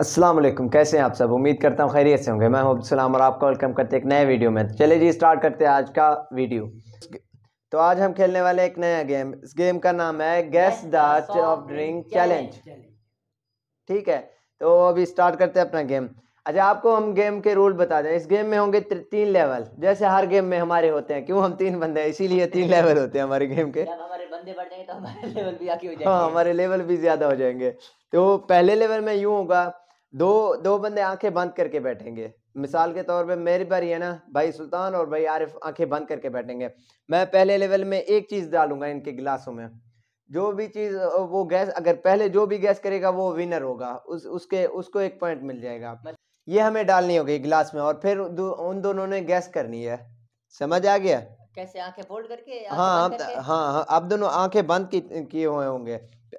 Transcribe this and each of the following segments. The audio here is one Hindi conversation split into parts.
अस्सलाम वालेकुम कैसे हैं आप सब उम्मीद करता हूँ खैरियत से होंगे मैं हूँ और आपका वेलकम करते हैं एक नए वीडियो में चलिए जी स्टार्ट करते हैं आज का वीडियो तो आज हम खेलने वाले एक नया गेम इस गेम का नाम है गैस द ऑफ ड्रिंक चैलेंज ठीक है तो अभी स्टार्ट करते हैं अपना गेम अच्छा आपको हम गेम के रूल बता दें इस गेम में होंगे तीन लेवल जैसे हर गेम में हमारे होते हैं क्यों हम तीन बंदे हैं इसीलिए तीन लेवल होते हैं हमारे गेम के हमारे लेवल तो हाँ, भी ज्यादा हो जाएंगे तो पहले लेवल में यूँ होगा दो दो बंदे आंखें बंद करके बैठेंगे मिसाल के तौर पे मेरी बारी है ना भाई सुल्तान और भाई आरिफ आंखें बंद करके बैठेंगे मैं पहले लेवल में एक चीज़ डालूंगा इनके गिलासों में जो भी चीज़ वो गैस अगर पहले जो भी गैस करेगा वो विनर होगा उस उसके उसको एक पॉइंट मिल जाएगा ये हमें डालनी होगी गिलास में और फिर दो, उन दोनों ने गैस करनी है समझ आ गया कैसे आंखें फोल्ड करके हाँ, करके? हाँ हाँ आप दोनों आंखें बंद किए हुए होंगे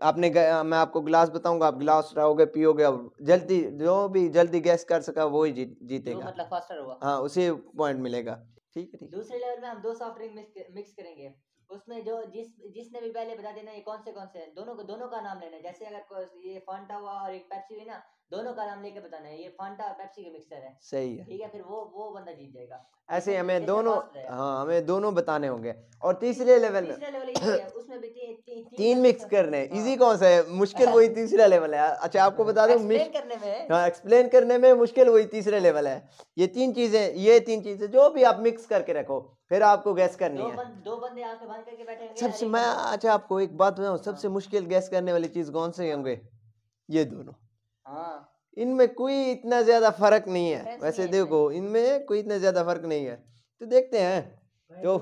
आपने मैं आपको गिलास बताऊंगा आप गिलास रहोगे पियोगे अब जल्दी जो भी जल्दी गैस कर सका वो ही जी, जीतेगा मतलब फास्टर होगा हाँ उसे पॉइंट मिलेगा ठीक है दूसरे लेवल में हम दो सॉफ्ट ड्रिंक मिक्स करेंगे उसमें जो जिस जिसने भी पहले बता देना ये कौन से कौन से दोनों को दोनों का नाम लेना जैसे अगर ये फंटा हुआ और एक पेप्सी हुई ना दोनों का नाम लेके बताना है ये फांटा और पेप्सी का मिक्सर है सही है ठीक है फिर वो वो बंदा जीत जाएगा ऐसे हमें दोनों हाँ हमें दोनों बताने होंगे और तीसरे लेवल में उसमें भी ती, ती, ती, तीन मिक्स करने इजी कौन सा है मुश्किल वही हाँ। तीसरा लेवल है अच्छा आपको बता दूं एक्सप्लेन हाँ, करने में मुश्किल वही तीसरा लेवल है ये तीन चीजें ये तीन चीजें जो भी आप मिक्स करके रखो फिर आपको गैस करनी दो है दो बंदे आंखें बंद करके बैठे सबसे मैं अच्छा आपको एक बात बताऊं सबसे हाँ। मुश्किल गैस करने वाली चीज कौन सी होंगे ये दोनों हाँ। इनमें कोई इतना ज्यादा फर्क नहीं है वैसे देखो इनमें कोई इतना ज्यादा फर्क नहीं है तो देखते हैं जो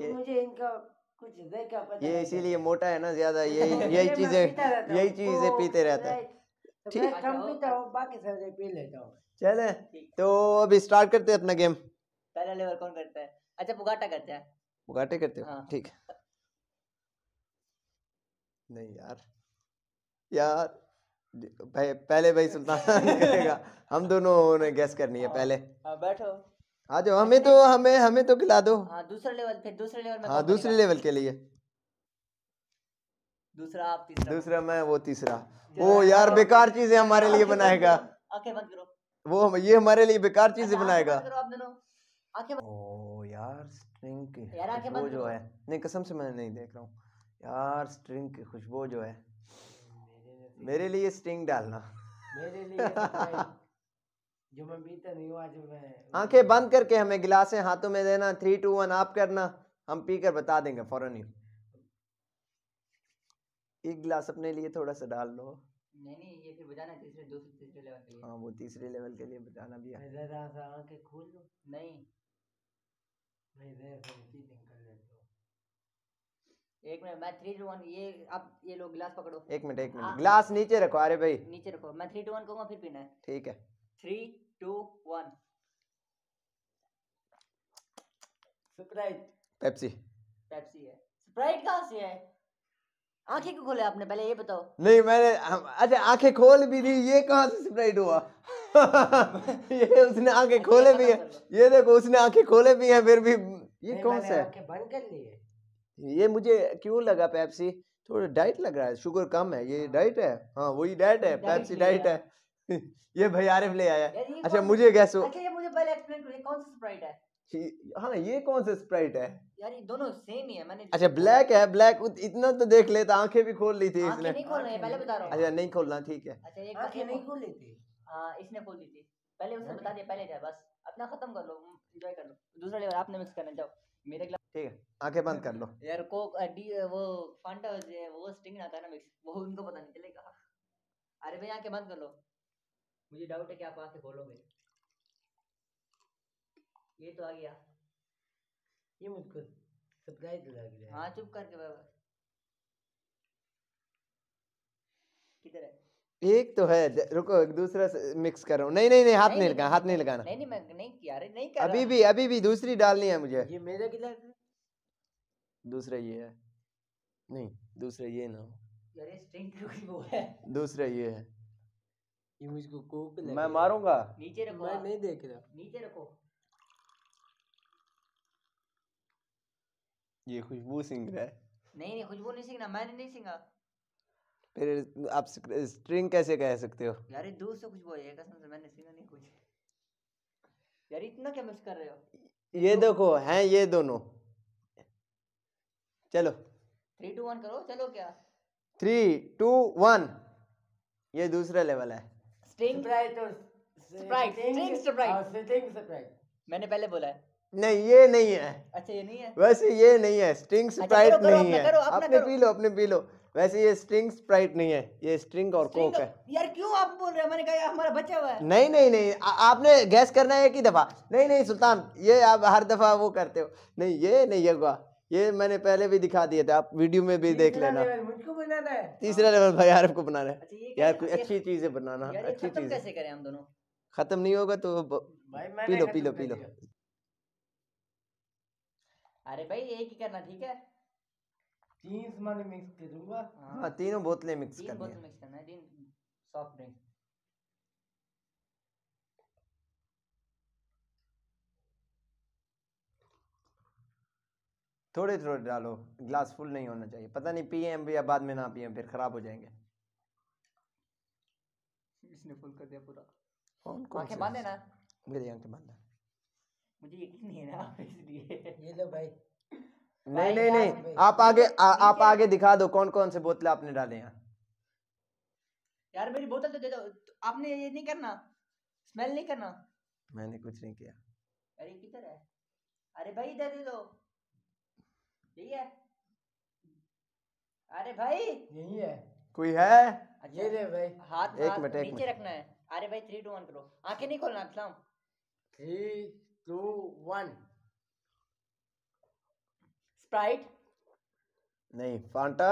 है ये तो इसीलिए मोटा है ना ज्यादा यही यही चीजें यही चीजें तो पीते रहता है तो ठीक कम बाकी सारे पी लेता हूँ चले तो अभी स्टार्ट करते हैं अपना गेम पहला लेवल कौन करता है अच्छा बुगाटा करते हैं बुगाटे करते हो हाँ। ठीक है नहीं यार यार भाई पहले भाई सुल्तान करेगा हम दोनों ने गैस करनी है हाँ। पहले हाँ, बैठो आ हाँ, जाओ हमें तो हमें हमें तो खिला दो हाँ दूसरे लेवल फिर दूसरे लेवल में हाँ दूसरे लेवल के लिए दूसरा आप तीसरा दूसरा मैं वो तीसरा वो यार बेकार चीजें हमारे लिए बनाएगा आंखें बंद करो वो ये हमारे लिए बेकार चीजें बनाएगा बंद करो आप दोनों ओ यार स्ट्रिंग यार वो जो है नहीं कसम से मैं नहीं देख रहा हूँ यार स्ट्रिंग की खुशबू जो है मेरे लिए स्ट्रिंग तो डालना मेरे लिए तो जो मैं पीता नहीं हुआ जो मैं आंखें बंद करके हमें गिलासें हाथों में देना थ्री टू वन आप करना हम पी कर बता देंगे फौरन ही एक गिलास अपने लिए थोड़ा सा डाल लो नहीं नहीं ये फिर बजाना तीसरे दूसरे तीसरे लेवल के लिए हाँ वो तीसरे लेवल के लिए बताना भी है जरा सा आंखें खोल लो नहीं मैं इधर से कर लेता हूँ एक मिनट मैं थ्री टू वन ये अब ये लोग गिलास पकड़ो एक मिनट एक मिनट गिलास हाँ। नीचे रखो अरे भाई नीचे रखो मैं थ्री टू वन कहूंगा फिर पीना है ठीक है three two one Sprite Pepsi Pepsi है स्प्राइट कहाँ से है आंखें क्यों खोले आपने पहले ये बताओ नहीं मैंने अच्छा आंखें खोल भी दी ये कहाँ से स्प्राइट हुआ ये उसने आंखें खोले भी है ये देखो उसने आंखें खोले भी है फिर भी ये कौन सा है बंद कर ली है ये मुझे क्यों लगा पेप्सी थोड़ा डाइट लग रहा है शुगर कम है ये हाँ। डाइट है हाँ वही डाइट है हाँ, पेप्सी डाइट है ये भाई आरिफ ले आया अच्छा मुझे गैस हो अच्छा ये मुझे पहले एक्सप्लेन करो ये कौन सा स्प्राइट है हाँ ये कौन सा स्प्राइट है यार ये दोनों सेम ही है मैंने अच्छा ब्लैक है ब्लैक इतना तो देख लेता तो आंखें भी खोल ली थी इसने नहीं खोल रहे पहले बता रहा हूँ अच्छा नहीं खोलना ठीक है अच्छा ये आंखें नहीं खोल लेती हाँ इसने खोल ली थी पहले उसने बता दिया पहले जाए बस अपना खत्म कर लो एंजॉय कर लो दूसरा लेवल आपने मिक्स करना जाओ मेरे ग्लास ठीक है आंखें बंद कर लो यार को वो फंटा वो स्टिंग आता है ना मिक्स वो उनको पता नहीं चलेगा अरे भाई आंखें बंद कर लो मुझे डाउट है कि आप आंखें खोलोगे ये तो आ गया ये मुझको सरप्राइज लगा गया हाँ चुप करके बाबा किधर है एक तो है रुको एक दूसरा मिक्स कर रहा हूँ नहीं नहीं नहीं हाथ नहीं, लगाना हाथ नहीं लगाना नहीं नहीं मैं नहीं किया अरे नहीं कर अभी भी अभी भी दूसरी डालनी है मुझे ये मेरा किधर दूसरा ये है नहीं दूसरा ये ना अरे स्ट्रिंग वो है दूसरा ये है ये मुझको कोप लग मैं मारूंगा नीचे रखो मैं नहीं देख रहा नीचे रखो ये खुशबू सिंह रहा है नहीं नहीं खुशबू नहीं सिंगना मैंने नहीं सिंगा फिर आप स्ट्रिंग कैसे कह सकते हो यार ये दूर से कुछ बोल कसम से मैंने सुना नहीं कुछ यार इतना क्या मिस कर रहे हो ये देखो हैं ये दोनों चलो थ्री टू वन करो चलो क्या थ्री टू वन ये दूसरा लेवल है स्ट्रिंग स्प्राइट और Sprite Sting Sprite Sting Sprite मैंने पहले बोला है नहीं ये नहीं है अच्छा ये नहीं है वैसे ये नहीं है स्ट्रिंग स्प्राइट अच्छा, नहीं है अपने पी लो अपने पी लो वैसे ये स्ट्रिंग स्प्राइट नहीं है ये स्ट्रिंग और कोक है तो यार क्यों आप बोल रहे हैं मैंने कहा हमारा बच्चा हुआ है नहीं नहीं नहीं आ, आपने गैस करना है एक ही दफ़ा नहीं नहीं सुल्तान ये आप हर दफ़ा वो करते हो नहीं ये नहीं ये हुआ ये मैंने पहले भी दिखा दिए थे आप वीडियो में भी देख लेना तीसरा लेवल हाँ। भाई यार आपको बनाना है अच्छा, यार कोई अच्छी चीज है बनाना अच्छी चीज़ कैसे करें हम दोनों ख़त्म नहीं होगा तो पी लो पी लो पी लो अरे भाई एक ही करना ठीक है तीन माने मिक्स कर करूंगा हाँ तीनों बोतलें मिक्स तीन करनी बोतल मिक्स करना है तीन सॉफ्ट ड्रिंक थोड़े थोड़े डालो ग्लास फुल नहीं होना चाहिए पता नहीं पिए हम या बाद में ना पिए फिर खराब हो जाएंगे इसने फुल कर दिया पूरा कौन कौन आंखें बंद है ना मेरी आंखें बंद है मुझे यकीन नहीं है ना इसलिए ये लो भाई नहीं नहीं नहीं आप आगे आ, आप आगे दिखा दो कौन कौन से बोतल आपने डाले यहाँ यार मेरी बोतल तो दे दो तो आपने ये नहीं करना स्मेल नहीं करना मैंने कुछ नहीं किया अरे किधर है अरे भाई इधर दे दो यही है अरे भाई यही है कोई है अच्छा। ये दे भाई हाथ एक मिनट एक नीचे रखना है अरे भाई थ्री टू वन करो आंखें नहीं खोलना सलाम थ्री टू वन स्प्राइट नहीं फांटा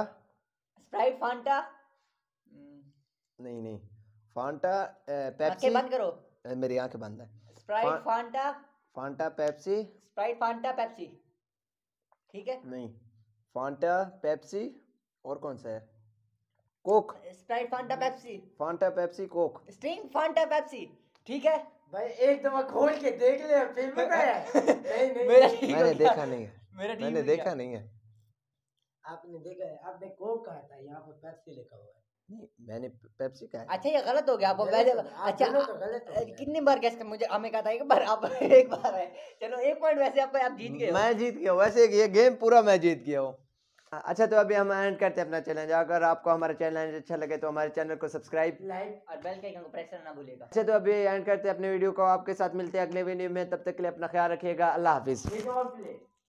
स्प्राइट फांटा नहीं नहीं फांटा eh, पेप्सी बंद करो eh, मेरी आंखें बंद है Sprite Fanta Fanta Pepsi Sprite Fanta Pepsi ठीक है नहीं फांटा पेप्सी और कौन सा है Coke Sprite Fanta Pepsi Fanta Pepsi Coke Sting Fanta Pepsi ठीक है भाई एक दफा खोल के देख ले फिर का है नहीं नहीं मैंने देखा नहीं है मेरा टीम मैंने देखा नहीं है आपने देखा है आपने कोक कहा था यहाँ पर पेप्सी लिखा हुआ है नहीं मैंने पेप्सी कहा अच्छा ये गलत हो गया आपको तो पहले अच्छा तो गलत कितनी बार गैस मुझे हमें कहा था एक बार आप एक बार है चलो एक पॉइंट वैसे आप आप जीत गए मैं जीत गया वैसे ये गेम पूरा मैं जीत गया हूँ अच्छा तो अभी हम एंड करते हैं अपना चैलेंज अगर आपको हमारा चैलेंज अच्छा लगे तो हमारे चैनल को सब्सक्राइब लाइक और बेल के को प्रेस करना भूलिएगा अच्छा तो अभी एंड करते हैं अपने वीडियो को आपके साथ मिलते हैं अगले वीडियो में तब तक के लिए अपना ख्याल रखिएगा अल्लाह हाफिज़